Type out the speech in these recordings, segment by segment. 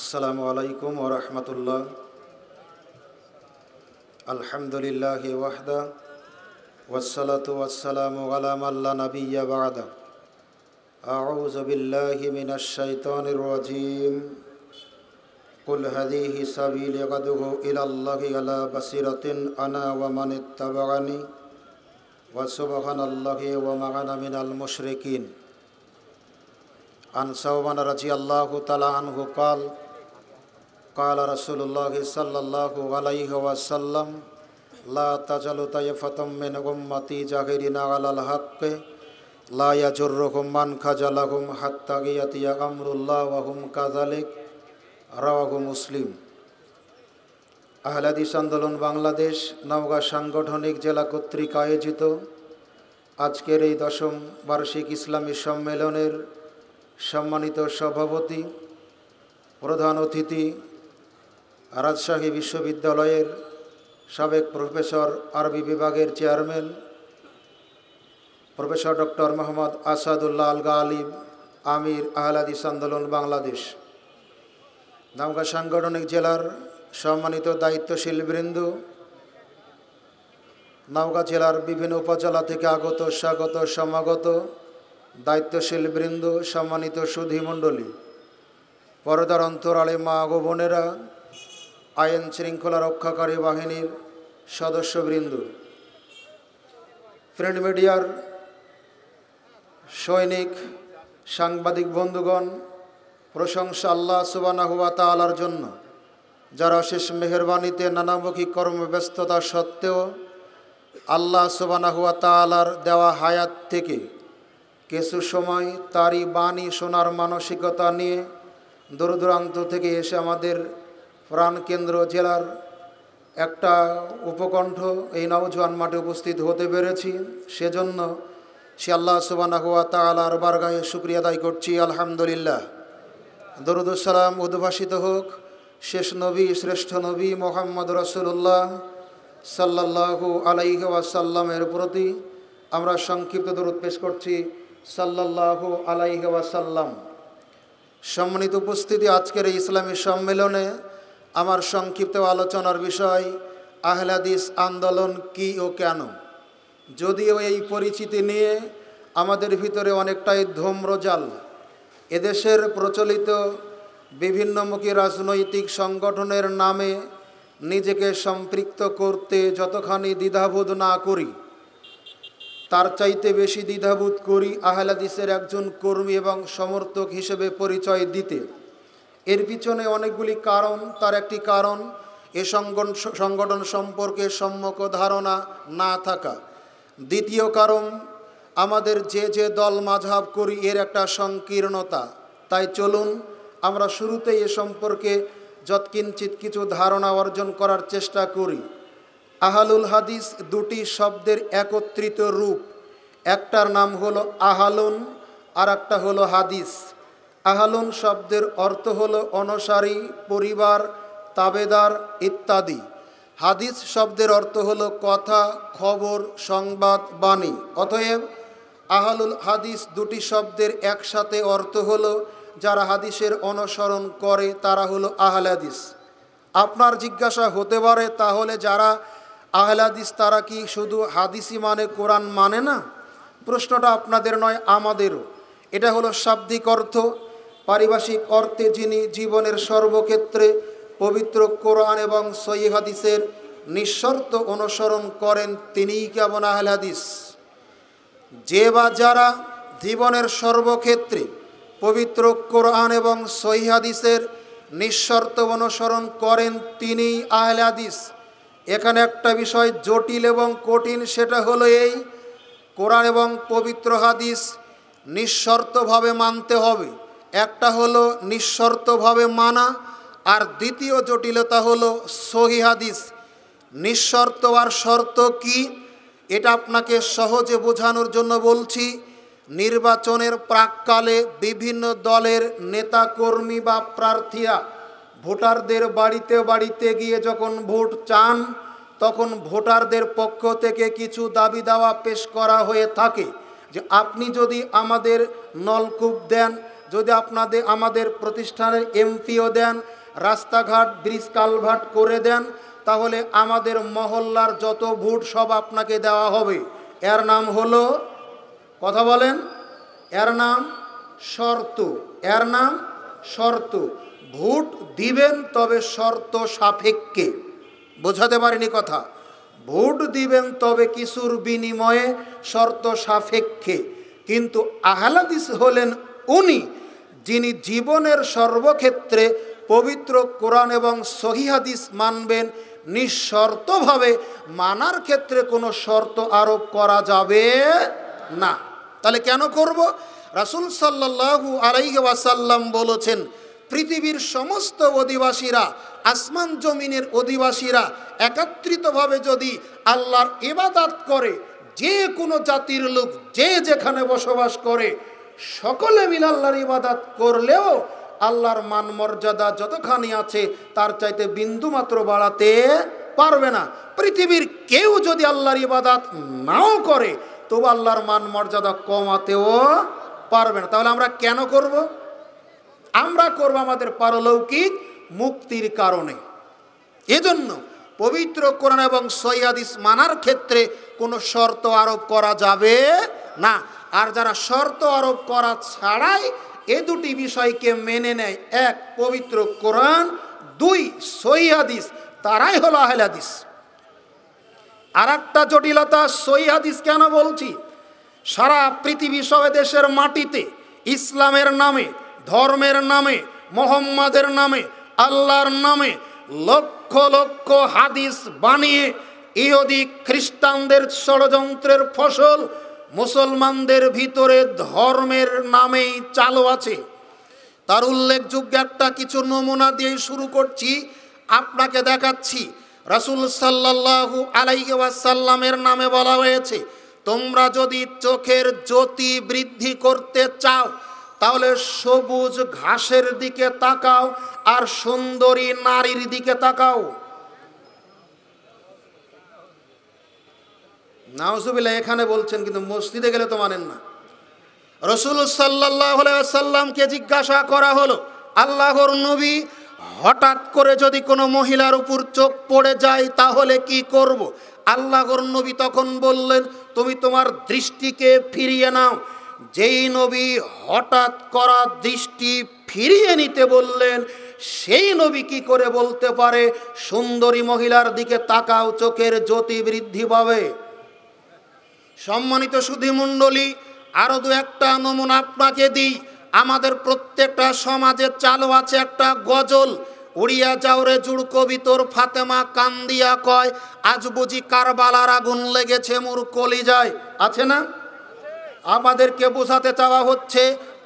السلام عليكم ورحمة الله الحمد لله وحده والصلاة والسلام على من لا نبي بعده أعوذ بالله من الشيطان الرجيم قل هذه سبيل غدو إلى الله على بصيرة أنا ومن اتبعني وسبحان الله وما أنا من المشركين عن سومان رضي الله تعالى عنه قال قال رسول الله صلى الله عليه وسلم لا تجلو طائفة من أمتي جاهرين على الحق لا يجرهم من خجلهم حتى يأتي أمر الله وهم كذلك رواه مسلم আহলাদিস আন্দোলন বাংলাদেশ নওগাঁ সাংগঠনিক জেলা কর্তৃক আয়োজিত আজকের এই দশম বার্ষিক ইসলামী সম্মেলনের সম্মানিত সভাপতি প্রধান অতিথি রাজশাহী বিশ্ববিদ্যালয়ের সাবেক প্রফেসর আরবি বিভাগের chairman professor doctor Mohammad Asadullah Al Alim আমির আহলাদিস আন্দোলন বাংলাদেশ দামকা সাংগঠনিক জেলার সম্মানিত দায়িত্বশীল বৃন্দ নওগাঁ জেলার বিভিন্ন উপজেলা থেকে আগত স্বাগত সমাগত দায়িত্বশীল বৃন্দ সম্মানিত সুধীমণ্ডলী পরদার অন্তরালে মা বোনেরা আইন শৃঙ্খলা রক্ষাকারী বাহিনীর সদস্যবৃন্দ প্রিন্ট মিডিয়ার সৈনিক সাংবাদিক বন্ধুগণ প্রশংসা আল্লাহ সুবানাহুয়া তালার জন্য যারা শেষ মেহরবানিতে নানামুখী কর্মব্যস্ততা সত্ত্বেও আল্লাহ সুবানাহুয়া তালার দেওয়া হায়াত থেকে কিছু সময় তারই বাণী শোনার মানসিকতা নিয়ে দূর থেকে এসে আমাদের প্রাণ কেন্দ্র জেলার একটা উপকণ্ঠ এই নবজোয়ান মাঠে উপস্থিত হতে পেরেছি সেজন্য সে আল্লাহ সুবানাহুয়া তালার বারগায়ে শুক্রিয়া আদায় করছি আলহামদুলিল্লাহ দরুদুসালাম উদ্ভাসিত হোক শেষ নবী শ্রেষ্ঠ নবী মোহাম্মদ রসুল্লাহ সাল্লাহু আলাইহ ওয়াসাল্লামের প্রতি আমরা সংক্ষিপ্ত দরুদ পেশ করছি সাল্লাহু আলাইহ ওয়াসাল্লাম সম্মানিত উপস্থিতি আজকের এই ইসলামী সম্মেলনে আমার সংক্ষিপ্ত আলোচনার বিষয় আহলাদিস আন্দোলন কি ও কেন যদিও এই পরিচিতি নিয়ে আমাদের ভিতরে অনেকটাই ধূম্রজাল এদেশের প্রচলিত বিভিন্নমুখী রাজনৈতিক সংগঠনের নামে নিজেকে সম্পৃক্ত করতে যতখানি দ্বিধাবোধ না করি তার চাইতে বেশি দ্বিধাবোধ করি আহলাদিসের একজন কর্মী এবং সমর্থক হিসেবে পরিচয় দিতে এর পিছনে অনেকগুলি কারণ তার একটি কারণ এ সংগঠন সংগঠন সম্পর্কে সম্যক ধারণা না থাকা দ্বিতীয় কারণ আমাদের যে যে দল মাঝাব করি এর একটা সংকীর্ণতা তাই চলুন আমরা শুরুতে এ সম্পর্কে যৎকিঞ্চিত কিছু ধারণা অর্জন করার চেষ্টা করি আহালুল হাদিস দুটি শব্দের একত্রিত রূপ একটার নাম হলো আহালুন আর একটা হলো হাদিস আহালুন শব্দের অর্থ হল অনসারী পরিবার তাবেদার ইত্যাদি হাদিস শব্দের অর্থ হল কথা খবর সংবাদ বাণী অতএব আহালুল হাদিস দুটি শব্দের একসাথে অর্থ হল যারা হাদিসের অনুসরণ করে তারা হলো আহলাদিস আপনার জিজ্ঞাসা হতে পারে তাহলে যারা আহলাদিস তারা কি শুধু হাদিসই মানে কোরআন মানে না প্রশ্নটা আপনাদের নয় আমাদেরও এটা হলো শাব্দিক অর্থ পারিভাষিক অর্থে যিনি জীবনের সর্বক্ষেত্রে পবিত্র কোরআন এবং সহি হাদিসের নিঃশর্ত অনুসরণ করেন তিনিই কেমন আহল হাদিস যে বা যারা জীবনের সর্বক্ষেত্রে পবিত্র কোরআন এবং সহি হাদিসের নিঃশর্ত অনুসরণ করেন তিনিই আহল হাদিস এখানে একটা বিষয় জটিল এবং কঠিন সেটা হলো এই কোরআন এবং পবিত্র হাদিস নিঃশর্তভাবে মানতে হবে একটা হলো নিঃশর্তভাবে মানা আর দ্বিতীয় জটিলতা হলো সহি হাদিস নিঃশর্ত আর শর্ত কি এটা আপনাকে সহজে বোঝানোর জন্য বলছি নির্বাচনের প্রাককালে বিভিন্ন দলের নেতা কর্মী বা প্রার্থীরা ভোটারদের বাড়িতে বাড়িতে গিয়ে যখন ভোট চান তখন ভোটারদের পক্ষ থেকে কিছু দাবি দাওয়া পেশ করা হয়ে থাকে যে আপনি যদি আমাদের নলকূপ দেন যদি আপনাদের আমাদের প্রতিষ্ঠানের এমপিও দেন রাস্তাঘাট ব্রিজ কালভার্ট করে দেন তাহলে আমাদের মহল্লার যত ভোট সব আপনাকে দেওয়া হবে এর নাম হলো কথা বলেন এর নাম শর্ত এর নাম শর্ত ভোট দিবেন তবে শর্ত সাপেক্ষে বোঝাতে পারিনি কথা ভোট দিবেন তবে কিছুর বিনিময়ে শর্ত সাপেক্ষে কিন্তু আহলাদিস হলেন উনি যিনি জীবনের সর্বক্ষেত্রে পবিত্র কোরআন এবং সহিহাদিস মানবেন নিঃশর্তভাবে মানার ক্ষেত্রে কোনো শর্ত আরোপ করা যাবে না তাহলে কেন করব রাসুল সাল্লাহু আলাইহি ওয়াসাল্লাম বলেছেন পৃথিবীর সমস্ত অধিবাসীরা আসমান জমিনের অধিবাসীরা একত্রিতভাবে যদি আল্লাহর ইবাদাত করে যে কোনো জাতির লোক যে যেখানে বসবাস করে সকলে মিলে আল্লাহর ইবাদাত করলেও আল্লাহর মান মর্যাদা যতখানি আছে তার চাইতে বিন্দু মাত্র বাড়াতে পারবে না পৃথিবীর কেউ যদি আল্লাহর ইবাদাত নাও করে তবু আল্লাহর মান মর্যাদা কমাতেও পারবে না তাহলে আমরা কেন করব। আমরা করব আমাদের পারলৌকিক মুক্তির কারণে এজন্য পবিত্র কোরআন এবং সৈয়াদিস মানার ক্ষেত্রে কোনো শর্ত আরোপ করা যাবে না আর যারা শর্ত আরোপ করা ছাড়াই এ দুটি বিষয়কে মেনে নেয় এক পবিত্র কোরআন দুই সহিহাদিস তারাই হলো আহলাদিস আর একটা জটিলতা সই কেন বলছি সারা পৃথিবী সব দেশের মাটিতে ইসলামের নামে ধর্মের নামে মোহাম্মদের নামে আল্লাহর নামে লক্ষ লক্ষ হাদিস বানিয়ে ইহদি খ্রিস্টানদের ষড়যন্ত্রের ফসল মুসলমানদের ভিতরে ধর্মের নামেই চালু আছে তার উল্লেখযোগ্য একটা কিছু নমুনা দিয়ে শুরু করছি আপনাকে দেখাচ্ছি রাসুল সাল্লাহু আলাইসাল্লামের নামে বলা হয়েছে তোমরা যদি চোখের জ্যোতি বৃদ্ধি করতে চাও তাহলে সবুজ ঘাসের দিকে তাকাও আর সুন্দরী নারীর দিকে তাকাও নাওজুবিল্লা এখানে বলছেন কিন্তু মসজিদে গেলে তো মানেন না রসুল সাল্লামকে জিজ্ঞাসা করা হলো আল্লাহর নবী হঠাৎ করে যদি কোনো মহিলার উপর চোখ পড়ে যায় তাহলে কি করব। আল্লাহর নবী তখন বললেন তুমি তোমার দৃষ্টিকে ফিরিয়ে নাও যেই নবী হঠাৎ করা দৃষ্টি ফিরিয়ে নিতে বললেন সেই নবী কি করে বলতে পারে সুন্দরী মহিলার দিকে তাকাও চোখের জ্যোতি বৃদ্ধি পাবে সম্মানিত সুধীমণ্ডলী আরও দু একটা নমুনা আপনাকে দিই আমাদের প্রত্যেকটা সমাজের চালু আছে একটা গজল উড়িয়া যাওরে জুড় কবি তোর ফাতেমা কান্দিয়া কয় আজ বুঝি কারবালার আগুন লেগেছে মোর কলিজায় আছে না আমাদেরকে বোঝাতে চাওয়া হচ্ছে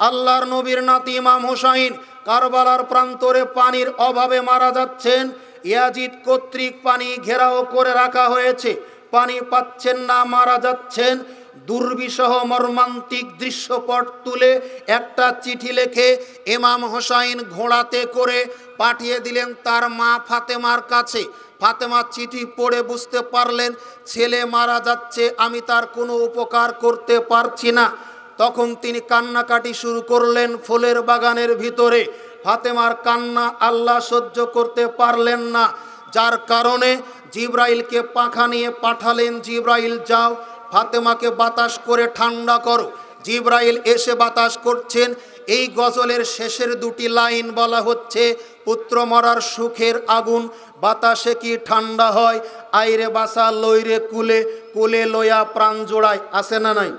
আল্লাহর নবীর নাতি ইমাম হুসাইন কারবালার প্রান্তরে পানির অভাবে মারা যাচ্ছেন ইয়াজিদ কর্তৃক পানি ঘেরাও করে রাখা হয়েছে পানি পাচ্ছেন না মারা যাচ্ছেন দুর্বিষহ মর্মান্তিক দৃশ্যপট তুলে একটা চিঠি লেখে এমাম হোসাইন ঘোড়াতে করে পাঠিয়ে দিলেন তার মা ফাতেমার কাছে ফাতেমা চিঠি পড়ে বুঝতে পারলেন ছেলে মারা যাচ্ছে আমি তার কোনো উপকার করতে পারছি না তখন তিনি কান্নাকাটি শুরু করলেন ফুলের বাগানের ভিতরে ফাতেমার কান্না আল্লাহ সহ্য করতে পারলেন না যার কারণে জিব্রাইলকে পাখা নিয়ে পাঠালেন জিব্রাইল যাও ফাতেমাকে বাতাস করে ঠান্ডা করো জিব্রাইল এসে বাতাস করছেন এই গজলের শেষের দুটি লাইন বলা হচ্ছে পুত্র মরার সুখের আগুন বাতাসে কি ঠান্ডা হয় আইরে বাসা লইরে কুলে কুলে লয়া প্রাণ জোড়ায় আসে না নাই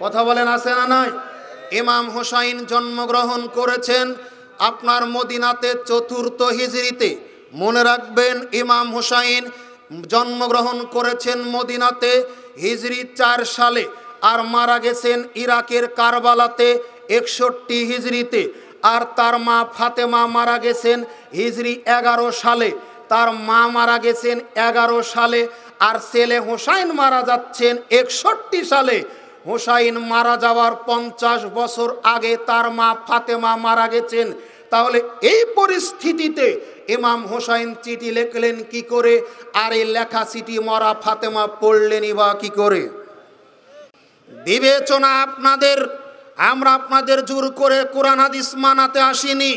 কথা বলেন আসে না নাই ইমাম হোসাইন জন্মগ্রহণ করেছেন আপনার মদিনাতে চতুর্থ হিজড়িতে মনে রাখবেন ইমাম হোসাইন জন্মগ্রহণ করেছেন মদিনাতে হিজরি চার সালে আর মারা গেছেন ইরাকের কারবালাতে একষট্টি হিজড়িতে আর তার মা ফাতেমা মারা গেছেন হিজরি এগারো সালে তার মা মারা গেছেন এগারো সালে আর ছেলে হোসাইন মারা যাচ্ছেন একষট্টি সালে হোসাইন মারা যাওয়ার পঞ্চাশ বছর আগে তার মা ফাতেমা মারা গেছেন তাহলে এই পরিস্থিতিতে ইমাম হোসাইন চিঠি লেখলেন কি করে আর এই লেখা চিঠি মরা ফাতেমা পড়লেনই বা কি করে বিবেচনা আপনাদের আমরা আপনাদের জোর করে কোরআন হাদিস মানাতে আসিনি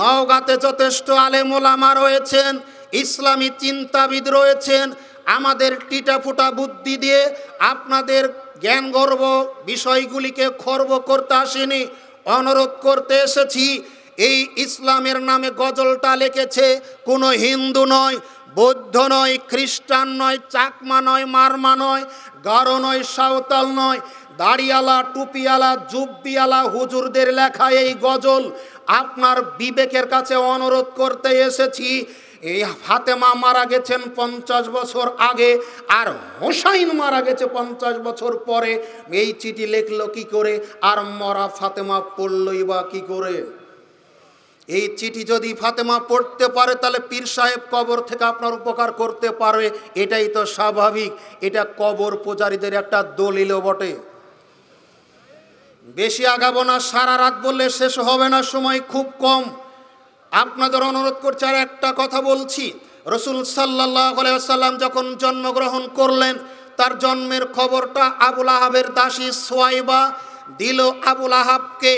নওগাঁতে যথেষ্ট আলেমোলামা রয়েছেন ইসলামী চিন্তাবিদ রয়েছেন আমাদের টিটাফুটা বুদ্ধি দিয়ে আপনাদের জ্ঞান গর্ব বিষয়গুলিকে খর্ব করতে আসিনি অনুরোধ করতে এসেছি এই ইসলামের নামে গজলটা লিখেছে কোনো হিন্দু নয় বৌদ্ধ নয় খ্রিস্টান নয় চাকমা নয় মারমা নয় গারো নয় সাঁওতাল নয় দাড়িয়ালা টুপিয়ালা জুব্বিয়ালা হুজুরদের লেখা এই গজল আপনার বিবেকের কাছে অনুরোধ করতে এসেছি এই ফাতেমা মারা গেছেন পঞ্চাশ বছর আগে আর হোসাইন মারা গেছে পঞ্চাশ বছর পরে এই চিঠি লেখলো কি করে আর মরা ফাতেমা পড়লই বা কি করে এই চিঠি যদি ফাতেমা পড়তে পারে তাহলে পীর সাহেব কবর থেকে আপনার উপকার করতে পারবে এটাই তো স্বাভাবিক এটা কবর পূজারীদের একটা দলিলও বটে বেশি আগাবো না সারা রাত বললে শেষ হবে না সময় খুব কম আপনাদের অনুরোধ করছি আর একটা কথা বলছি রসুল সাল্লাহ সাল্লাম যখন জন্মগ্রহণ করলেন তার জন্মের খবরটা আবুল আহাবের দাসী সোয়াইবা দিল আবুল আহাবকে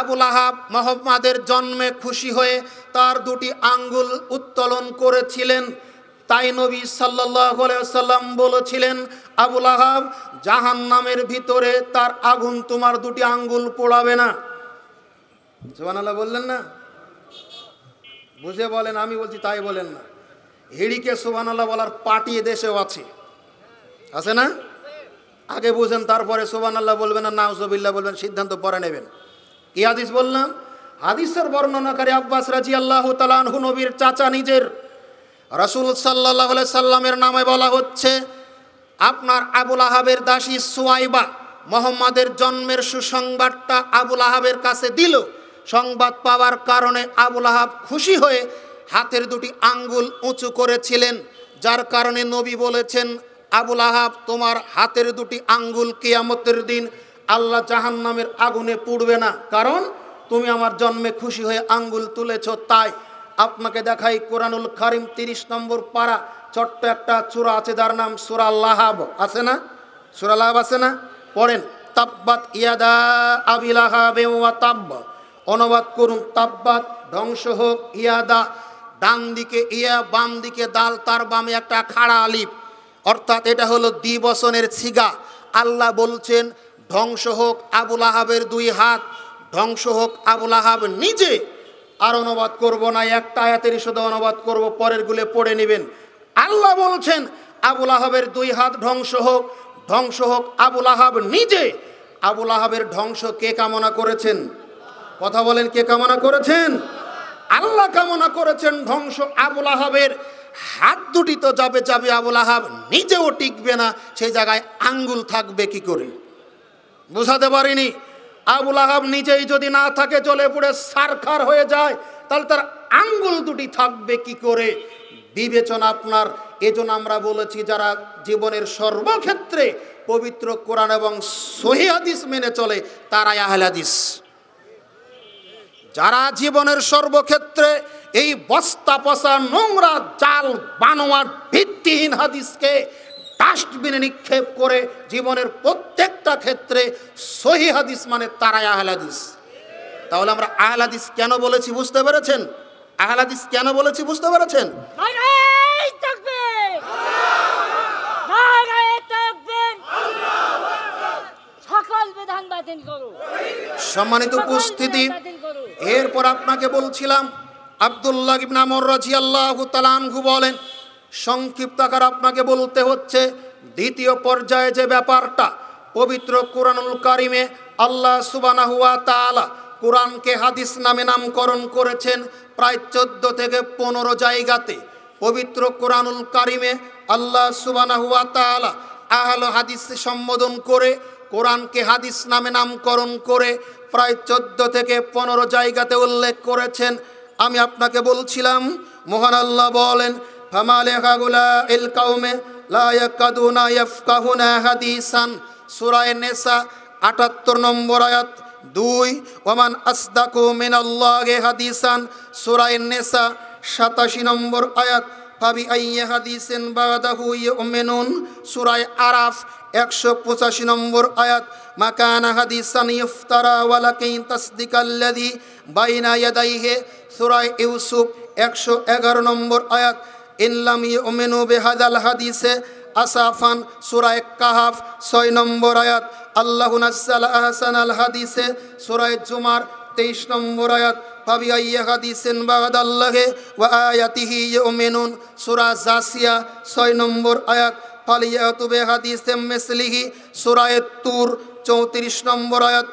আবুল আহাব মোহাম্মদের জন্মে খুশি হয়ে তার দুটি আঙ্গুল উত্তোলন করেছিলেন তাই নবী সাল্লাহ সাল্লাম বলেছিলেন আবুল আহাব জাহান নামের ভিতরে তার আগুন তোমার দুটি আঙ্গুল পোড়াবে না জোয়ানাল্লাহ বললেন না বুঝে বলেন আমি বলছি তাই বলেন না হিড়িকে সোবানাল্লাহ বলার পাটিয়ে দেশেও আছে আছে না আগে বুঝেন তারপরে সোবানাল্লাহ বলবেন না নাউজবিল্লা বলবেন সিদ্ধান্ত পরে নেবেন কি হাদিস বললাম হাদিসের বর্ণনাকারী আব্বাস রাজি আল্লাহ তালানহু নবীর চাচা নিজের রসুল সাল্লাহ সাল্লামের নামে বলা হচ্ছে আপনার আবুল আহাবের দাসী সোয়াইবা মোহাম্মদের জন্মের সুসংবাদটা আবুল আহাবের কাছে দিল সংবাদ পাওয়ার কারণে আবুল আহাব খুশি হয়ে হাতের দুটি আঙ্গুল উঁচু করেছিলেন যার কারণে নবী বলেছেন আবুল আহাব তোমার হাতের দুটি আঙ্গুল কিয়ামতের দিন আল্লাহ জাহান্নামের আগুনে পুড়বে না কারণ তুমি আমার জন্মে খুশি হয়ে আঙ্গুল তুলেছ তাই আপনাকে দেখাই কোরআনুল খারিম তিরিশ নম্বর পাড়া ছোট্ট একটা চূড়া আছে যার নাম সুরাল্লাহাব আছে না লাহাব আছে না পড়েন তাব্বাত ইয়াদা আবিলাহাবে তাব্ব অনুবাদ করুন তাব্বাত ধ্বংস হোক ইয়াদা ডান দিকে ইয়া বাম দিকে দাল তার বামে একটা খাড়া আলিপ অর্থাৎ এটা হলো দ্বিবচনের ছিগা আল্লাহ বলছেন ধ্বংস হোক আবুল আহাবের দুই হাত ধ্বংস হোক আবুল আহাব নিজে আর অনুবাদ করব না একটা আয়াতেরই শুধু অনুবাদ করব পরের গুলে পড়ে নেবেন আল্লাহ বলছেন আবুল আহাবের দুই হাত ধ্বংস হোক ধ্বংস হোক আবুল আহাব নিজে আবুল আহাবের ধ্বংস কে কামনা করেছেন কথা বলেন কে কামনা করেছেন আল্লাহ কামনা করেছেন ধ্বংস আবুল আহাবের হাত দুটি তো যাবে যাবে আবুল আহাব নিজেও টিকবে না সেই জায়গায় আঙ্গুল থাকবে কি করে বোঝাতে পারিনি আবুল আহাব নিজেই যদি না থাকে চলে পড়ে সারখার হয়ে যায় তাহলে তার আঙ্গুল দুটি থাকবে কি করে বিবেচনা আপনার এজন্য আমরা বলেছি যারা জীবনের সর্বক্ষেত্রে পবিত্র কোরআন এবং সহিদিস মেনে চলে তারাই আহলাদিস যারা জীবনের সর্বক্ষেত্রে এই বস্তা পচা নোংরা জাল বানোয়ার ভিত্তিহীন হাদিসকে ডাস্টবিনে নিক্ষেপ করে জীবনের প্রত্যেকটা ক্ষেত্রে সহি হাদিস মানে তারাই আহলাদিস তাহলে আমরা আহলাদিস কেন বলেছি বুঝতে পেরেছেন আহলাদিস কেন বলেছি বুঝতে পেরেছেন সম্মানিত উপস্থিতি এরপর আপনাকে বলছিলাম আব্দুল্লাহ ইবনামর রাজি আল্লাহ তালানহু বলেন সংক্ষিপ্ত আকার আপনাকে বলতে হচ্ছে দ্বিতীয় পর্যায়ে যে ব্যাপারটা পবিত্র কোরআনুল কারিমে আল্লাহ সুবানাহুয়া তালা কোরআনকে হাদিস নামে নামকরণ করেছেন প্রায় চোদ্দ থেকে পনেরো জায়গাতে পবিত্র কোরআনুল কারিমে আল্লাহ হুয়া তালা আহল হাদিস সম্বোধন করে কোরআনকে হাদিস নামে নামকরণ করে প্রায় চোদ্দ থেকে পনেরো জায়গাতে উল্লেখ করেছেন আমি আপনাকে বলছিলাম মোহন আল্লাহ বলেন فما لهؤلاء القوم لا يكادون يفقهون حديثا সূরা নিসা 78 নম্বর আয়াত দুই ওমান আসদাকু মিনাল্লাহি হাদিসান সূরা নিসা 87 নম্বর আয়াত ফাবি আইয়ে হাদিসেন বাদাহু ইউমিনুন সূরা আরাফ 185 নম্বর আয়াত মাকানা হাদিসান ইফতারা ওয়ালাকিন তাসদিকাল্লাযী বাইনা ইয়াদাইহি সূরা ইউসুফ 111 নম্বর আয়াত ইনলামি ওমেনু বেহাজাল হাদিসে আসাফান সুরায় কাহাফ ছয় নম্বর আয়াত আল্লাহ নাসাল আহসান আল হাদিসে সুরায় জুমার তেইশ নম্বর আয়াত হাদিসেন জাসিয়া নম্বর আয়াত তুর নম্বর আয়াত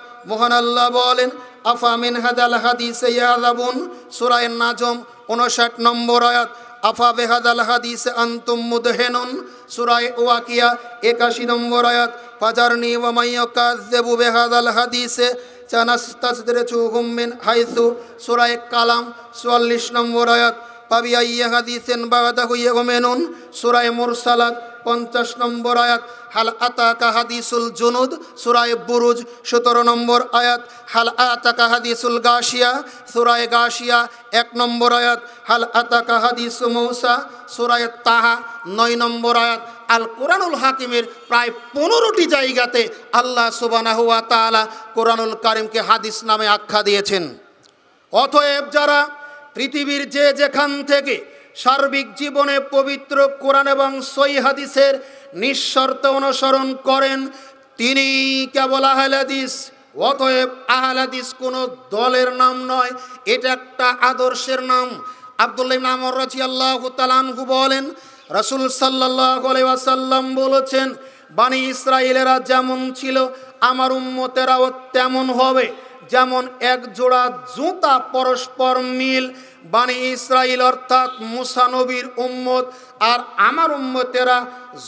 আল্লাহ বলেন আফামিন হাদাল হাদিসে নাজম উনষাট নম্বর আয়াত আফা বেহাদাল হাদিস আন্তুম মুদহেনুন সুরায় ওয়াকিয়া একাশি নম্বর আয়াত ফাজারনি ওয়ামাইয় কাজেবু বেহাদাল হাদিসে চানাস্তাসদেরেচুহুম মিন হাইসু সুরায় কালাম চুয়াল্লিশ নম্বর আয়াত পাবি আইয়া হাদিসেন বাগাদাহু ইয়ে গোমেনুন সুরায় মুরসালাত পঞ্চাশ নম্বর আয়াত হাল আতাকা হাদিসুল জুনুদ সুরায় বুরুজ সতেরো নম্বর আয়াত হাল আতাকা হাদিসুল গাশিয়া সুরায় গাশিয়া এক নম্বর আয়াত হাল আতাকা হাদিসু মৌসা সুরায় তাহা নয় নম্বর আয়াত আল কোরআনুল হাকিমের প্রায় পনেরোটি জায়গাতে আল্লাহ সুবানাহুয়া তালা কোরআনুল কারিমকে হাদিস নামে আখ্যা দিয়েছেন অতএব যারা পৃথিবীর যে যেখান থেকে সার্বিক জীবনে পবিত্র কোরআন এবং সই হাদিসের নিঃশর্ত অনুসরণ করেন তিনি কেবল আহলাদিস অতএব আহলাদিস কোনো দলের নাম নয় এটা একটা আদর্শের নাম আবদুল্লাহ নাম রাজি আল্লাহ তালানহু বলেন রসুল সাল্লাহ আলাইসাল্লাম বলেছেন বাণী ইসরায়েলেরা যেমন ছিল আমার উম্মতেরাও তেমন হবে যেমন এক জোড়া জুতা পরস্পর মিল বাণী ইসরায়েল অর্থাৎ মুসানবীর উম্মত আর আমার উম্মতেরা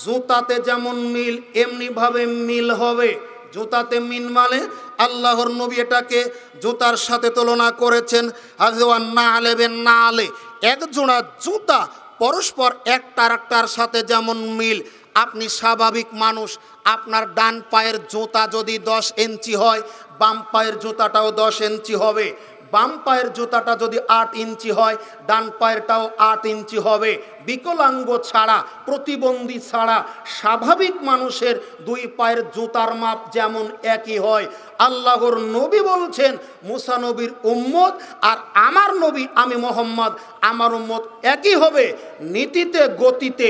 জুতাতে যেমন মিল এমনিভাবে মিল হবে জুতাতে মিন মানে আল্লাহর নবী এটাকে জুতার সাথে তুলনা করেছেন হাজওয়ান না আলেবেন না আলে এক জোড়া জুতা পরস্পর একটার একটার সাথে যেমন মিল আপনি স্বাভাবিক মানুষ আপনার ডান পায়ের জুতা যদি দশ ইঞ্চি হয় বাম পায়ের জুতাটাও দশ ইঞ্চি হবে বাম পায়ের জুতাটা যদি আট ইঞ্চি হয় ডান পায়েরটাও আট ইঞ্চি হবে বিকলাঙ্গ ছাড়া প্রতিবন্ধী ছাড়া স্বাভাবিক মানুষের দুই পায়ের জুতার মাপ যেমন একই হয় আল্লাহর নবী বলছেন মুসানবীর উম্মত আর আমার নবী আমি মোহাম্মদ আমার উম্মত একই হবে নীতিতে গতিতে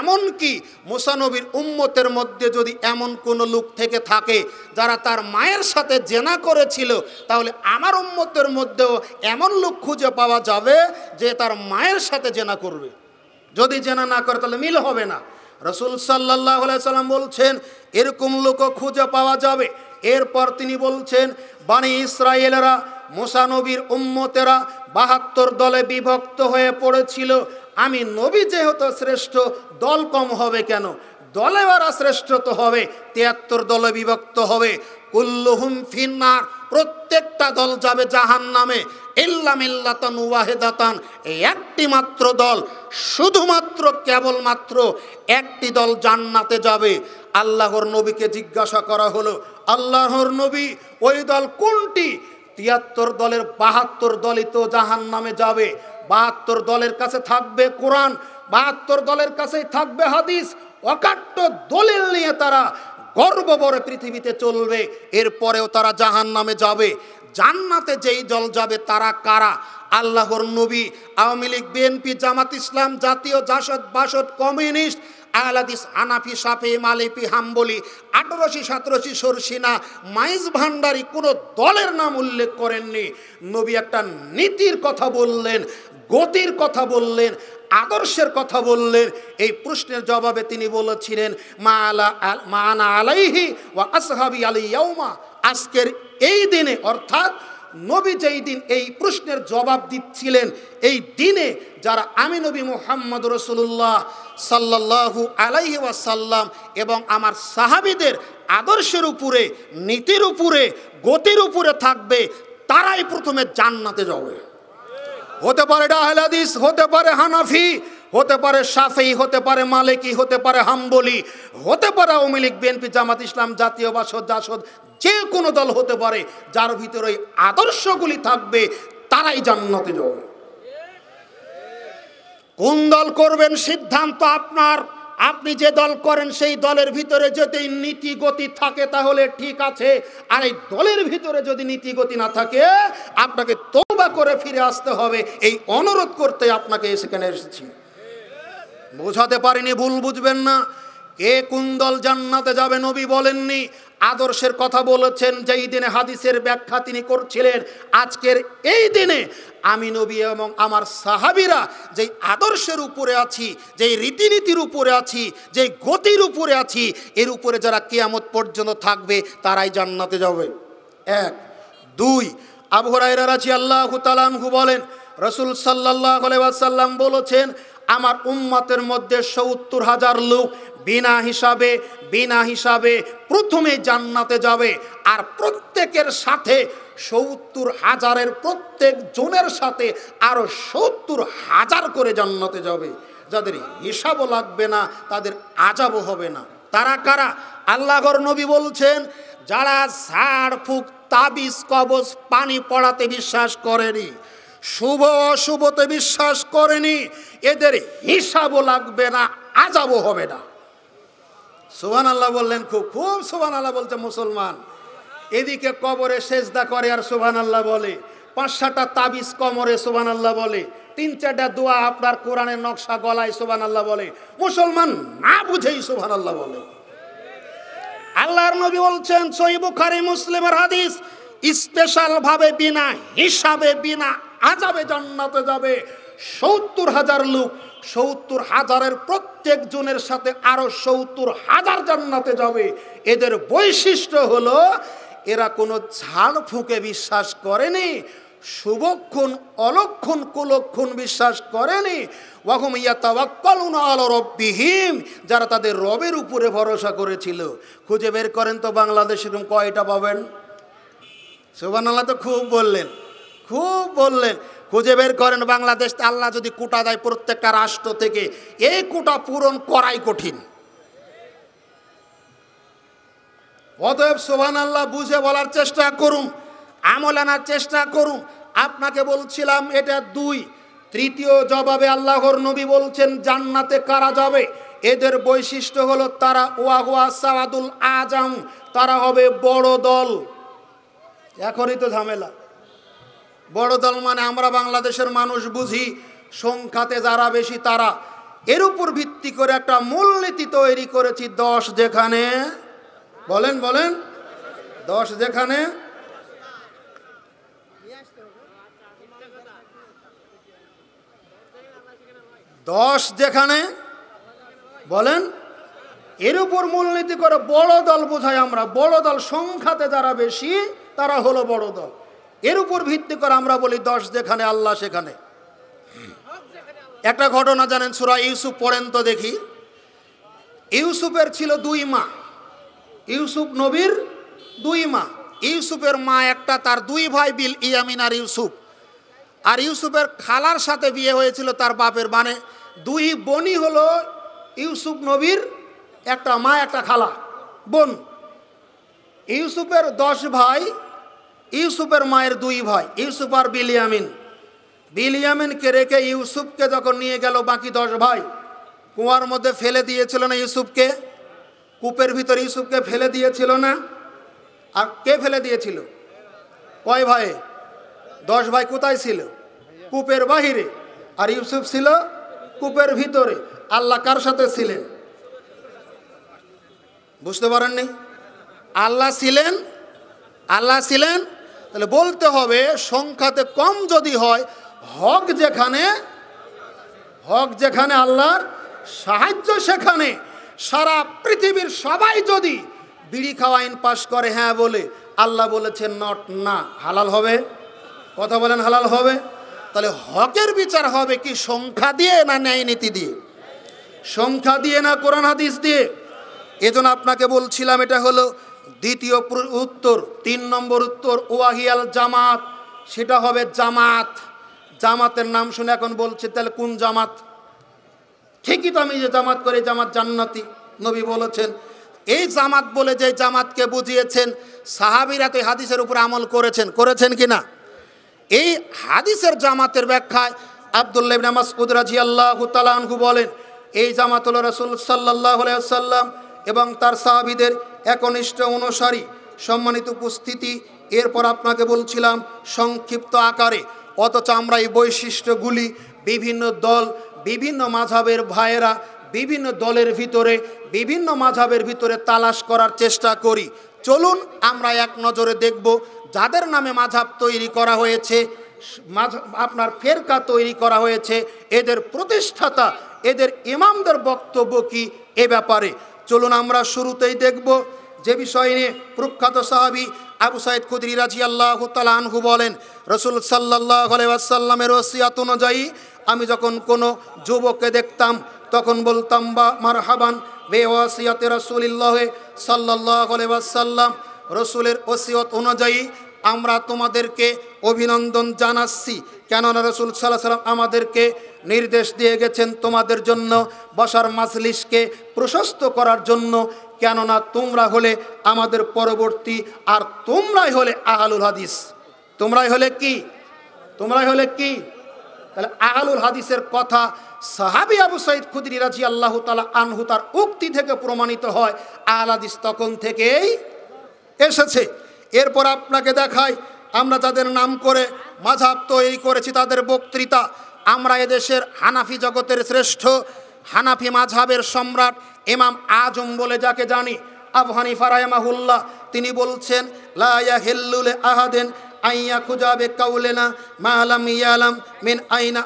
এমন কি মুসানবীর উম্মতের মধ্যে যদি এমন কোনো লোক থেকে থাকে যারা তার মায়ের সাথে জেনা করেছিল তাহলে আমার উম্মতের মধ্যেও এমন লোক খুঁজে পাওয়া যাবে যে তার মায়ের সাথে জেনা করবে যদি জেনা না করে তাহলে মিল হবে না রসুল সাল্লাহ সাল্লাম বলছেন এরকম লোক খুঁজে পাওয়া যাবে এরপর তিনি বলছেন বাণী ইসরায়েলরা মোসানবীর উম্মতেরা বাহাত্তর দলে বিভক্ত হয়ে পড়েছিল আমি নবী যেহেতু শ্রেষ্ঠ দল কম হবে কেন দলে ওরা শ্রেষ্ঠত হবে তিয়াত্তর দলে বিভক্ত হবে কুল্লুহুম ফিন্নার প্রত্যেকটা দল যাবে জাহান নামে ইল্লাতান ওয়াহেদাতান এই একটি মাত্র দল শুধুমাত্র কেবলমাত্র একটি দল জান্নাতে যাবে আল্লাহর নবীকে জিজ্ঞাসা করা হলো আল্লাহর নবী ওই দল কোনটি তিয়াত্তর দলের বাহাত্তর দলই তো জাহান নামে যাবে বাহাত্তর দলের কাছে থাকবে কোরআন বাহাত্তর দলের কাছেই থাকবে হাদিস অকাট্য দলিল নিয়ে তারা গর্ববরে পৃথিবীতে চলবে এরপরেও তারা জাহান নামে যাবে জান্নাতে যেই জল যাবে তারা কারা আল্লাহর নবী আওয়ামী লীগ বিএনপি জামাত ইসলাম জাতীয় জাসদ বাসদ কমিউনিস্ট আলাদিস আনাফি সাফি মালিপি হাম্বলি আঠারোশি সাতরশি সরসিনা মাইজ ভান্ডারি কোনো দলের নাম উল্লেখ করেননি নবী একটা নীতির কথা বললেন গতির কথা বললেন আদর্শের কথা বললেন এই প্রশ্নের জবাবে তিনি বলেছিলেন মা আলা মা আনা আলাইহি ওয়া আসহাবি আলী আজকের এই দিনে অর্থাৎ নবী যেই দিন এই প্রশ্নের জবাব দিচ্ছিলেন এই দিনে যারা আমি নবী মোহাম্মদ রসুল্লাহ সাল্লাহু আলাইহি ওয়াসাল্লাম এবং আমার সাহাবিদের আদর্শের উপরে নীতির উপরে গতির উপরে থাকবে তারাই প্রথমে জান্নাতে যাবে হতে পারে ডাহেলাদিস হতে পারে হানাফি হতে পারে সাফেই হতে পারে মালিকি হতে পারে হাম্বলি হতে পারে আওয়ামী লীগ বিএনপি জামাত ইসলাম জাতীয় বাসদ জাসদ যে কোনো দল হতে পারে যার ভিতরে ওই আদর্শগুলি থাকবে তারাই জান্নাতে যাবে কোন দল করবেন সিদ্ধান্ত আপনার আপনি যে দল করেন সেই দলের ভিতরে যদি নীতি গতি থাকে তাহলে ঠিক আছে আর এই দলের ভিতরে যদি নীতি গতি না থাকে আপনাকে তোবা করে ফিরে আসতে হবে এই অনুরোধ করতে আপনাকে সেখানে এসেছি বোঝাতে পারিনি ভুল বুঝবেন না এ কুন্দল জান্নাতে যাবে নবী বলেননি আদর্শের কথা বলেছেন যেই দিনে হাদিসের ব্যাখ্যা তিনি করছিলেন আজকের এই দিনে আমি নবী এবং আমার সাহাবিরা যেই আদর্শের উপরে আছি যেই রীতিনীতির উপরে আছি যেই গতির উপরে আছি এর উপরে যারা কেয়ামত পর্যন্ত থাকবে তারাই জান্নাতে যাবে এক দুই আবহরাইরা রাজি আল্লাহ তালামহু বলেন রসুল সাল্লাহ আলাইসাল্লাম বলেছেন আমার উম্মতের মধ্যে সত্তর হাজার লোক বিনা হিসাবে বিনা হিসাবে প্রথমে জান্নাতে যাবে আর প্রত্যেকের সাথে সত্তর হাজারের প্রত্যেক জনের সাথে আরও সত্তর হাজার করে জান্নাতে যাবে যাদের হিসাবও লাগবে না তাদের আজাবও হবে না তারা কারা আল্লাহর নবী বলছেন যারা ঝাড় ফুক তাবিজ কবজ পানি পড়াতে বিশ্বাস করেনি শুভ অশুভতে বিশ্বাস করেনি এদের হিসাবও লাগবে না আজাবও হবে না সুহান আল্লাহ বললেন খুব খুব সুহান আল্লাহ বলছে মুসলমান এদিকে কবরে সেজদা করে আর সুহান আল্লাহ বলে পাঁচ সাতটা তাবিজ কমরে সুবান আল্লাহ বলে তিন চারটা দোয়া আপনার কোরআনের নকশা গলায় সুবান আল্লাহ বলে মুসলমান না বুঝেই সুবান আল্লাহ বলে আল্লাহর নবী বলছেন সই বুখারি মুসলিমের হাদিস স্পেশালভাবে বিনা হিসাবে বিনা আজাবে জান্নাতে যাবে সত্তর হাজার লোক সত্তর হাজারের প্রত্যেক জনের সাথে আরো সত্তর হাজার জান্নাতে যাবে এদের বৈশিষ্ট্য হলো এরা কোনো ঝাড় ফুঁকে বিশ্বাস করেনি শুভক্ষণ অলক্ষণ কুলক্ষণ বিশ্বাস করেনি ওয়াহুম ইয়া তাওয়াক্কালুন আলা রব্বিহিম যারা তাদের রবের উপরে ভরসা করেছিল খুঁজে বের করেন তো বাংলাদেশ এরকম কয়টা পাবেন সুবহানাল্লাহ তো খুব বললেন খুব বললেন খুঁজে বের করেন বাংলাদেশ আল্লাহ যদি কোটা দেয় প্রত্যেকটা রাষ্ট্র থেকে এই কোটা পূরণ করাই কঠিন অতএব সোহান আল্লাহ বুঝে বলার চেষ্টা করুন আমল আনার চেষ্টা করুন আপনাকে বলছিলাম এটা দুই তৃতীয় জবাবে আল্লাহর নবী বলছেন জান্নাতে কারা যাবে এদের বৈশিষ্ট্য হলো তারা ওয়াহুয়া সাওয়াদুল আজাম তারা হবে বড় দল এখনই তো ঝামেলা বড় দল মানে আমরা বাংলাদেশের মানুষ বুঝি সংখ্যাতে যারা বেশি তারা এর উপর ভিত্তি করে একটা মূলনীতি তৈরি করেছি দশ যেখানে বলেন বলেন দশ যেখানে দশ যেখানে বলেন এর উপর মূলনীতি করে বড় দল বোঝাই আমরা বড় দল সংখ্যাতে যারা বেশি তারা হলো বড় দল এর উপর ভিত্তি করে আমরা বলি দশ যেখানে আল্লাহ সেখানে একটা ঘটনা জানেন সুরা ইউসুফ পড়েন তো দেখি ইউসুফের ছিল দুই মা ইউসুফ নবীর দুই মা ইউসুফের মা একটা তার দুই ভাই বিল ইয়ামিন আর ইউসুফ আর ইউসুফের খালার সাথে বিয়ে হয়েছিল তার বাপের মানে দুই বোনই হলো ইউসুফ নবীর একটা মা একটা খালা বোন ইউসুফের দশ ভাই ইউসুফের মায়ের দুই ভাই ইউসুফ আর বিলিয়ামিন বিলিয়ামিনকে রেখে ইউসুফকে যখন নিয়ে গেল বাকি দশ ভাই কুয়ার মধ্যে ফেলে দিয়েছিল না ইউসুফকে কূপের ভিতর ইউসুফকে ফেলে দিয়েছিল না আর কে ফেলে দিয়েছিল কয় ভাই দশ ভাই কোথায় ছিল কূপের বাহিরে আর ইউসুফ ছিল কূপের ভিতরে আল্লাহ কার সাথে ছিলেন বুঝতে পারেননি আল্লাহ ছিলেন আল্লাহ ছিলেন তাহলে বলতে হবে সংখ্যাতে কম যদি হয় হক যেখানে হক যেখানে আল্লাহর সাহায্য সেখানে সারা পৃথিবীর সবাই যদি বিড়ি খাওয়া আইন পাশ করে হ্যাঁ বলে আল্লাহ বলেছেন নট না হালাল হবে কথা বলেন হালাল হবে তাহলে হকের বিচার হবে কি সংখ্যা দিয়ে না ন্যায় নীতি দিয়ে সংখ্যা দিয়ে না কোরআন হাদিস দিয়ে এজন্য আপনাকে বলছিলাম এটা হলো দ্বিতীয় উত্তর তিন নম্বর উত্তর ওয়াহিয়াল জামাত সেটা হবে জামাত জামাতের নাম শুনে এখন বলছে তাহলে কোন জামাত ঠিকই তো আমি যে জামাত করে জামাত জান্নাতি নবী বলেছেন এই জামাত বলে যে জামাতকে বুঝিয়েছেন সাহাবিরা তো হাদিসের উপর আমল করেছেন করেছেন কি না এই হাদিসের জামাতের ব্যাখ্যায় আবদুল্লাহ মাসুদ রাজি আল্লাহ তালাহু বলেন এই জামাতুল রসুল সাল্লাহ সাল্লাম এবং তার সাহাবিদের একনিষ্ঠ অনুসারী সম্মানিত উপস্থিতি এরপর আপনাকে বলছিলাম সংক্ষিপ্ত আকারে অথচ আমরা এই বৈশিষ্ট্যগুলি বিভিন্ন দল বিভিন্ন মাঝাবের ভাইয়েরা বিভিন্ন দলের ভিতরে বিভিন্ন মাঝাবের ভিতরে তালাশ করার চেষ্টা করি চলুন আমরা এক নজরে দেখব যাদের নামে মাঝাব তৈরি করা হয়েছে আপনার ফেরকা তৈরি করা হয়েছে এদের প্রতিষ্ঠাতা এদের ইমামদের বক্তব্য কি এ ব্যাপারে চলুন আমরা শুরুতেই দেখব যে বিষয় নিয়ে প্রখ্যাত সাহাবি আবু সাইদ কুদরি রাজি আল্লাহ তালানহু বলেন রসুল সাল্লাহ আলাইসাল্লামের ওসিয়াত অনুযায়ী আমি যখন কোনো যুবককে দেখতাম তখন বলতাম বা মারহাবান বে ওয়াসিয়াতে রসুলিল্লাহে সাল্লাহ আলাইসাল্লাম রসুলের ওসিয়ত অনুযায়ী আমরা তোমাদেরকে অভিনন্দন জানাচ্ছি কেননা রসুল সাল্লাহ সাল্লাম আমাদেরকে নির্দেশ দিয়ে গেছেন তোমাদের জন্য বসার মাজলিসকে প্রশস্ত করার জন্য কেননা তোমরা হলে আমাদের পরবর্তী আর তোমরাই হলে আহালুল হাদিস তোমরাই হলে কি তোমরাই হলে কি তাহলে আহালুল হাদিসের কথা সাহাবি আবু সাইদ খুদ্রি রাজি আল্লাহ তালা আনহু তার উক্তি থেকে প্রমাণিত হয় আহ হাদিস তখন থেকেই এসেছে এরপর আপনাকে দেখাই আমরা তাদের নাম করে মাঝাব তৈরি করেছি তাদের বক্তৃতা আমরা এদেশের হানাফি জগতের শ্রেষ্ঠ হানাফি মাঝহাবের সম্রাট এমাম আজম বলে যাকে জানি আফহানি ফারায়মাহুল্লাহ তিনি বলছেন লায়া হেল্লুলে আহাদেন আইয়া খুজাবে কাউলেনা মালাম ইয়ালাম মিন আইনা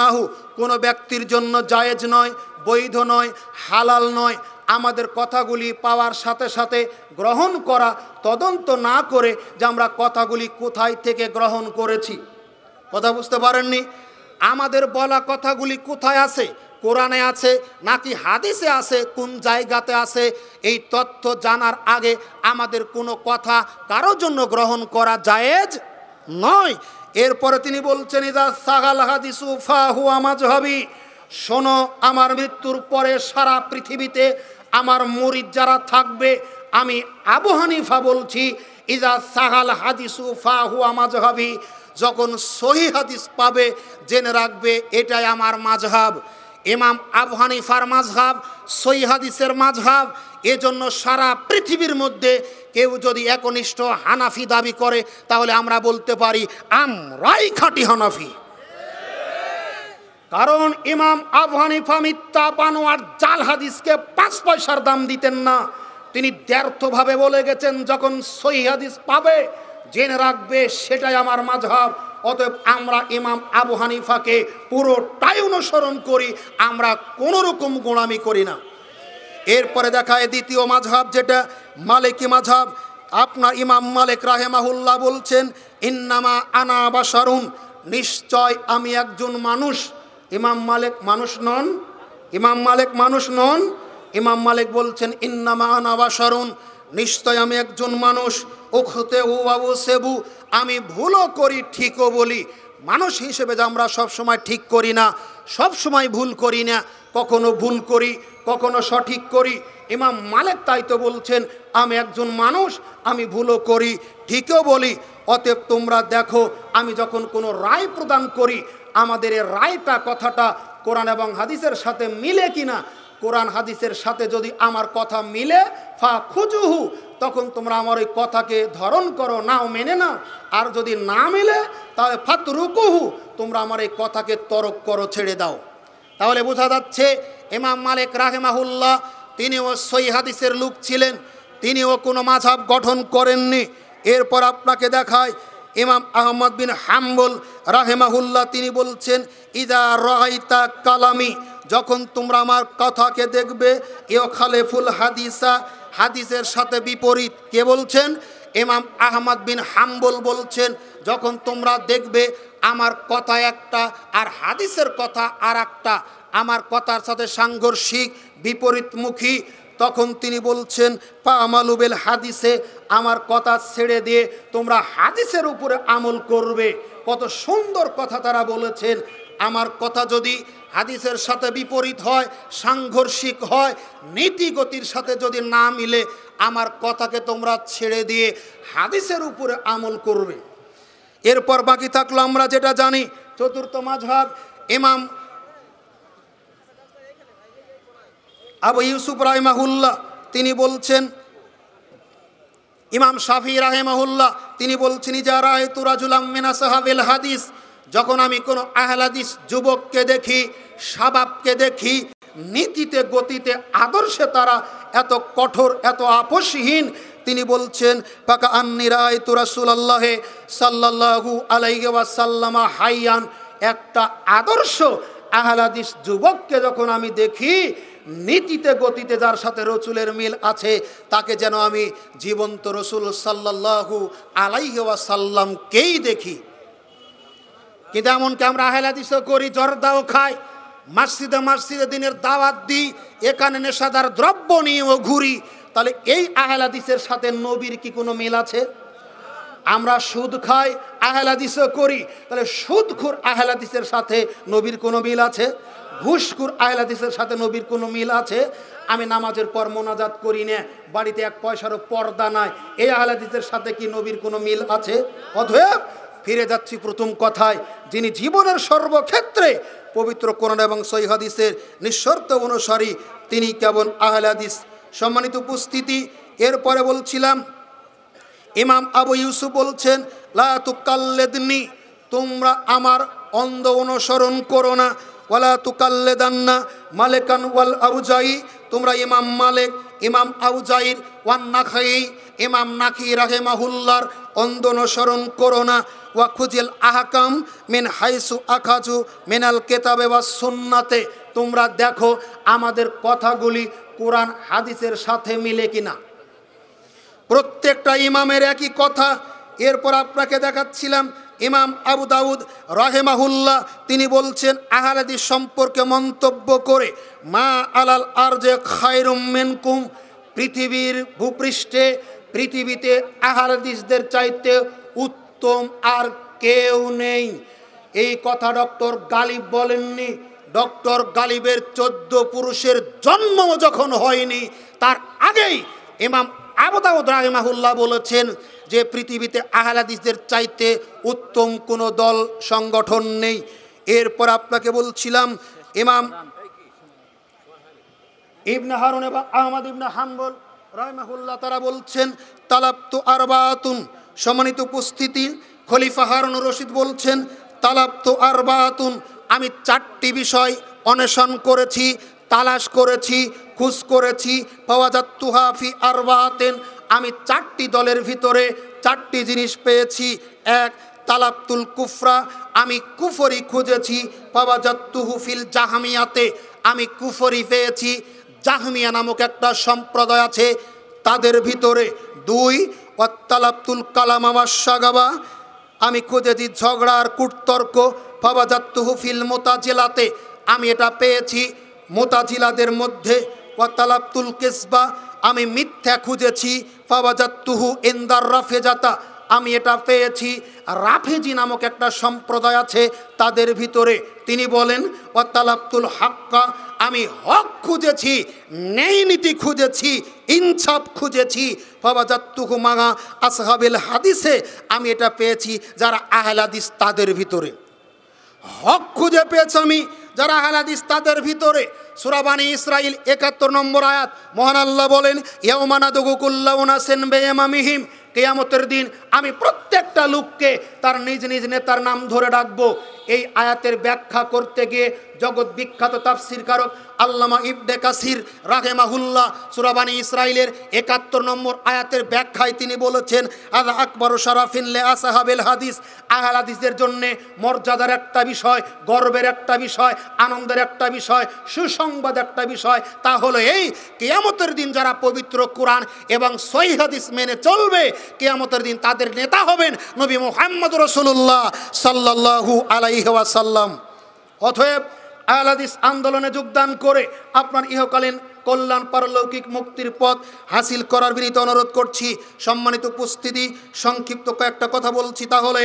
নাহু কোনো ব্যক্তির জন্য জায়েজ নয় বৈধ নয় হালাল নয় আমাদের কথাগুলি পাওয়ার সাথে সাথে গ্রহণ করা তদন্ত না করে যে আমরা কথাগুলি কোথায় থেকে গ্রহণ করেছি কথা বুঝতে পারেননি আমাদের বলা কথাগুলি কোথায় আছে কোরআনে আছে নাকি হাদিসে আছে কোন জায়গাতে আছে এই তথ্য জানার আগে আমাদের কোনো কথা কারোর জন্য গ্রহণ করা জায়েজ নয় এরপরে তিনি বলছেন শোনো আমার মৃত্যুর পরে সারা পৃথিবীতে আমার মরিদ যারা থাকবে আমি আবু হানিফা বলছি ইজা সাহাল হাদিসু ফাহু মাজহাবি যখন সহি হাদিস পাবে জেনে রাখবে এটাই আমার মাঝহাব ইমাম আবু হানিফার মাঝহাব সহি হাদিসের মাঝহাব এজন্য সারা পৃথিবীর মধ্যে কেউ যদি একনিষ্ঠ হানাফি দাবি করে তাহলে আমরা বলতে পারি আমরাই খাঁটি হানাফি কারণ ইমাম আফহানিফা মিত্তা পানোয়ার জাল হাদিসকে পাঁচ পয়সার দাম দিতেন না তিনি দ্ব্যর্থভাবে বলে গেছেন যখন সহি হাদিস পাবে জেনে রাখবে সেটাই আমার মাঝহব অতএব আমরা ইমাম আবু হানিফাকে পুরোটাই অনুসরণ করি আমরা কোনো রকম গোড়ামি করি না এরপরে দেখায় দ্বিতীয় মাঝহব যেটা মালিকি মাঝহব আপনার ইমাম মালিক রাহেমাহুল্লাহ বলছেন ইন্নামা আনা বাসারুন নিশ্চয় আমি একজন মানুষ ইমাম মালিক মানুষ নন ইমাম মালিক মানুষ নন ইমাম মালিক বলছেন ইন্নামান নিশ্চয় আমি একজন মানুষ ওখতে ও বাবু সেবু আমি ভুলও করি ঠিকও বলি মানুষ হিসেবে যে আমরা সবসময় ঠিক করি না সব সময় ভুল করি না কখনো ভুল করি কখনো সঠিক করি ইমাম মালিক তাই তো বলছেন আমি একজন মানুষ আমি ভুলও করি ঠিকও বলি অতএব তোমরা দেখো আমি যখন কোনো রায় প্রদান করি আমাদের এই রায়টা কথাটা কোরআন এবং হাদিসের সাথে মিলে কিনা কোরআন হাদিসের সাথে যদি আমার কথা মিলে ফা খুজুহু তখন তোমরা আমার ওই কথাকে ধরণ করো নাও মেনে নাও আর যদি না মিলে তাহলে ফাত রুকুহু তোমরা আমার এই কথাকে তরক করো ছেড়ে দাও তাহলে বোঝা যাচ্ছে এমাম মালিক রাহেমাহুল্লাহ তিনিও সই হাদিসের লোক ছিলেন তিনিও কোনো মাঝাব গঠন করেননি এরপর আপনাকে দেখায় ইমাম আহমদ বিন হাম্বল রাহেমাহুল্লাহ তিনি বলছেন ইদা রাইতা কালামি যখন তোমরা আমার কথাকে দেখবে এ খালেফুল হাদিসা হাদিসের সাথে বিপরীত কে বলছেন ইমাম আহমদ বিন হাম্বল বলছেন যখন তোমরা দেখবে আমার কথা একটা আর হাদিসের কথা আর একটা আমার কথার সাথে সাংঘর্ষিক বিপরীতমুখী তখন তিনি বলছেন পামালুবেল হাদিসে আমার কথা ছেড়ে দিয়ে তোমরা হাদিসের উপরে আমল করবে কত সুন্দর কথা তারা বলেছেন আমার কথা যদি হাদিসের সাথে বিপরীত হয় সাংঘর্ষিক হয় নীতিগতির সাথে যদি না মিলে আমার কথাকে তোমরা ছেড়ে দিয়ে হাদিসের উপরে আমল করবে এরপর বাকি থাকলো আমরা যেটা জানি চতুর্থ মাঝহাব ইমাম আবু ইউসুফ রাহেমাহুল্লাহ তিনি বলছেন ইমাম শাফি রাহেমাহুল্লাহ তিনি বলছেন ইজারায় তুরাজুলাম মিনা সাহাবিল হাদিস যখন আমি কোনো আহলাদিস যুবককে দেখি সাবাবকে দেখি নীতিতে গতিতে আদর্শে তারা এত কঠোর এত আপসহীন তিনি বলছেন পাকা আন্নি রায় তুরাসুল্লাহে সাল্লাহু আলাইসাল্লামা হাইয়ান একটা আদর্শ আহলাদিস যুবককে যখন আমি দেখি নীতিতে গতিতে যার সাথে রসুলের মিল আছে তাকে যেন আমি জীবন্ত রসুল সাল্লাহু আলাইসাল্লামকেই দেখি কিন্তু এমনকি আমরা আহেলাদিসও করি জর্দাও খাই মাসজিদে মাসজিদে দিনের দাওয়াত দিই এখানে নেশাদার দ্রব্য নিয়েও ঘুরি তাহলে এই আহেলাদিসের সাথে নবীর কি কোনো মিল আছে আমরা সুদ খাই আহেলাদিস করি তাহলে খুর আহেলাদিসের সাথে নবীর কোনো মিল আছে হুসকুর আয়লাদিসের সাথে নবীর কোনো মিল আছে আমি নামাজের পর মোনাজাত করি না বাড়িতে এক পয়সারও পর্দা নাই এই আহলাদিসের সাথে কি নবীর কোনো মিল আছে অধৈব ফিরে যাচ্ছি প্রথম কথায় যিনি জীবনের সর্বক্ষেত্রে পবিত্র কোরআন এবং সৈহাদিসের নিঃশর্ত অনুসারী তিনি কেবল আহলাদিস সম্মানিত উপস্থিতি এরপরে বলছিলাম ইমাম আবু ইউসুফ বলছেন লাতুকাল্লেদনি তোমরা আমার অন্ধ অনুসরণ করো না ওয়ালা দান্না মালেকান ওয়াল আউজাই তোমরা ইমাম মালেক ইমাম আউজাইর ওয়ান খাই ইমাম নাকি মাহুল্লার অন্ধ অনুসরণ করো না ওয়া খুজিল আহাকাম মিন হাইসু আখাজু মিনাল কেতাবে বা সুন্নাতে তোমরা দেখো আমাদের কথাগুলি কোরআন হাদিসের সাথে মিলে কিনা প্রত্যেকটা ইমামের একই কথা এরপর আপনাকে দেখাচ্ছিলাম ইমাম আবু দাউদ রাহেমাহুল্লাহ তিনি বলছেন আহারাদি সম্পর্কে মন্তব্য করে মা আলাল আর যে খায়রুমেনকুম পৃথিবীর ভূপৃষ্ঠে পৃথিবীতে আহারাদিসদের চাইতে উত্তম আর কেউ নেই এই কথা ডক্টর গালিব বলেননি ডক্টর গালিবের চোদ্দ পুরুষের জন্ম যখন হয়নি তার আগেই ইমাম আবুদাউদ রাহেমাহুল্লাহ বলেছেন যে পৃথিবীতে আহলাদিসদের চাইতে উত্তম কোনো দল সংগঠন নেই এরপর আপনাকে বলছিলাম ইমাম ইবনে হারুন এবং আহমদ ইবনে হাম্বল রহমাহুল্লাহ তারা বলছেন তালাপ্ত আরবাতুন সম্মানিত উপস্থিতি খলিফা হারুন রশিদ বলছেন তালাপ্ত আরবাতুন আমি চারটি বিষয় অনেশন করেছি তালাশ করেছি খুঁজ করেছি পাওয়া যাত্তুহাফি আরবাতেন আমি চারটি দলের ভিতরে চারটি জিনিস পেয়েছি এক তালাবতুল কুফরা আমি কুফরি খুঁজেছি বাবা ফিল জাহামিয়াতে আমি কুফরি পেয়েছি জাহামিয়া নামক একটা সম্প্রদায় আছে তাদের ভিতরে দুই অত্তালাবতুল কালাম আমার সাগাবা আমি খুঁজেছি ঝগড়ার কুটতর্ক বাবা ফিল মোতাজিলাতে আমি এটা পেয়েছি মোতাজিলাদের মধ্যে অত্তালাবতুল কেসবা আমি মিথ্যা খুঁজেছি ফাওয়াজাত্তুহু ইন্দার রাফেজাতা আমি এটা পেয়েছি রাফেজি নামক একটা সম্প্রদায় আছে তাদের ভিতরে তিনি বলেন ওয়াতালাবতুল হাক্কা আমি হক খুঁজেছি ন্যায় নীতি খুঁজেছি ইনসাফ খুঁজেছি ফাওয়াজাত্তুহু মাগা আসহাবিল হাদিসে আমি এটা পেয়েছি যারা আহলাদিস তাদের ভিতরে হক খুঁজে পেয়েছি আমি যারা হালাদিস তাদের ভিতরে সুরাবানি ইসরাইল একাত্তর নম্বর আয়াত মহান আল্লাহ বলেন ইয়মানা দুগুকুল্লাউনা সেন বেয়ামিহিম কেয়ামতের দিন আমি প্রত্যেকটা লোককে তার নিজ নিজ নেতার নাম ধরে ডাকবো এই আয়াতের ব্যাখ্যা করতে গিয়ে জগৎ বিখ্যাত তাফসির কারক আল্লামা ইবদে কাসির মাহুল্লাহ সুরাবানি ইসরায়েলের একাত্তর নম্বর আয়াতের ব্যাখ্যায় তিনি বলেছেন আজ আকবর সারাফিনলে আসাহাবেল হাদিস আহাল হাদিসদের জন্যে মর্যাদার একটা বিষয় গর্বের একটা বিষয় আনন্দের একটা বিষয় সুসংবাদ একটা বিষয় তা হলো এই কেয়ামতের দিন যারা পবিত্র কোরআন এবং সহি হাদিস মেনে চলবে কেয়ামতের দিন তাদের নেতা হবেন নবী মোহাম্মদ রসুল্লাহ সাল্লাহু আলাইহাসাল্লাম অথব আহলাদিস আন্দোলনে যোগদান করে আপনার ইহকালীন কল্যাণ পারলৌকিক মুক্তির পথ হাসিল করার বিনীত অনুরোধ করছি সম্মানিত উপস্থিতি সংক্ষিপ্ত কয়েকটা কথা বলছি তাহলে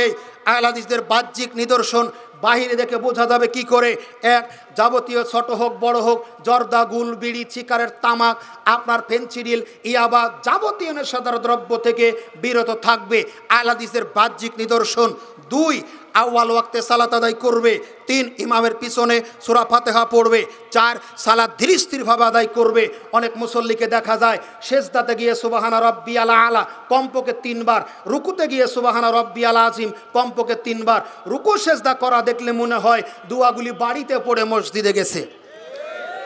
আহলাদিসদের বাহ্যিক নিদর্শন বাহিরে দেখে বোঝা যাবে কি করে এক যাবতীয় ছোট হোক বড় হোক জর্দা গুল বিড়ি চিকারের তামাক আপনার পেন্সিডিল ইয়াবা যাবতীয় নেশাদার দ্রব্য থেকে বিরত থাকবে আহলাদিসের বাহ্যিক নিদর্শন দুই আউ্বাল ওয়াক্তে সালাত আদায় করবে তিন ইমামের পিছনে সুরা ফাতেহা পড়বে চার সালাদ ধীর স্থিরভাবে আদায় করবে অনেক মুসল্লিকে দেখা যায় শেষদাতে গিয়ে সুবাহানা রব্বি আলা আলা কম্পকে তিনবার রুকুতে গিয়ে সুবাহানা রব্বি আলা আজিম কম্পকে তিনবার রুকু শেষদা করা দেখলে মনে হয় দুয়াগুলি বাড়িতে পড়ে মসজিদে গেছে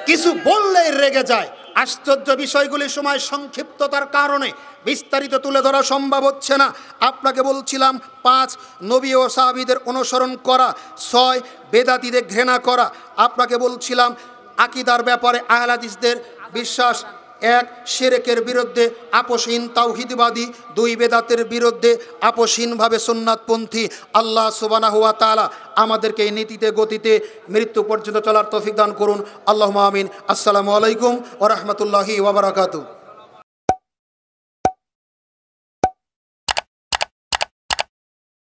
কিছু বললেই রেগে যায় আশ্চর্য বিষয়গুলি সময় সংক্ষিপ্ততার কারণে বিস্তারিত তুলে ধরা সম্ভব হচ্ছে না আপনাকে বলছিলাম পাঁচ নবী ও সাহাবিদের অনুসরণ করা ছয় বেদাতিদের ঘৃণা করা আপনাকে বলছিলাম আকিদার ব্যাপারে আহলাদিসদের বিশ্বাস এক সেরেকের বিরুদ্ধে আপসহীন তাওহিদবাদী দুই বেদাতের বিরুদ্ধে আপোসহীনভাবে সোননাথপন্থী আল্লাহ সুবানা হুয়া তালা আমাদেরকে এই নীতিতে গতিতে মৃত্যু পর্যন্ত চলার তফিক দান করুন আল্লাহ মামিন আসসালামু আলাইকুম ও রহমতুল্লাহি ওবরাকাতু